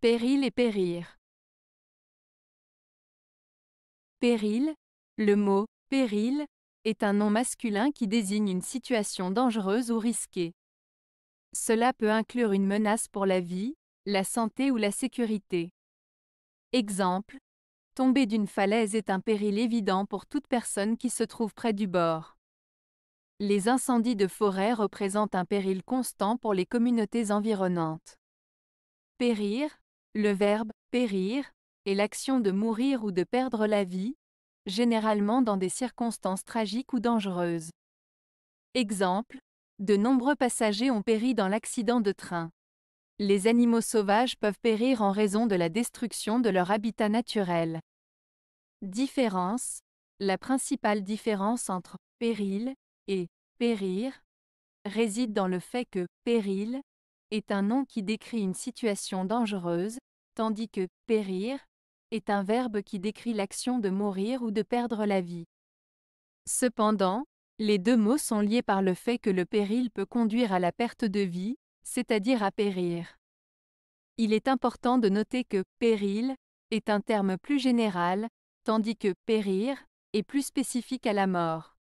Péril et périr. Péril, le mot péril est un nom masculin qui désigne une situation dangereuse ou risquée. Cela peut inclure une menace pour la vie, la santé ou la sécurité. Exemple, tomber d'une falaise est un péril évident pour toute personne qui se trouve près du bord. Les incendies de forêt représentent un péril constant pour les communautés environnantes. Périr, le verbe périr est l'action de mourir ou de perdre la vie, généralement dans des circonstances tragiques ou dangereuses. Exemple, de nombreux passagers ont péri dans l'accident de train. Les animaux sauvages peuvent périr en raison de la destruction de leur habitat naturel. Différence. La principale différence entre péril et périr réside dans le fait que péril est un nom qui décrit une situation dangereuse, tandis que périr est un verbe qui décrit l'action de mourir ou de perdre la vie. Cependant, les deux mots sont liés par le fait que le péril peut conduire à la perte de vie, c'est-à-dire à périr. Il est important de noter que péril est un terme plus général, tandis que périr est plus spécifique à la mort.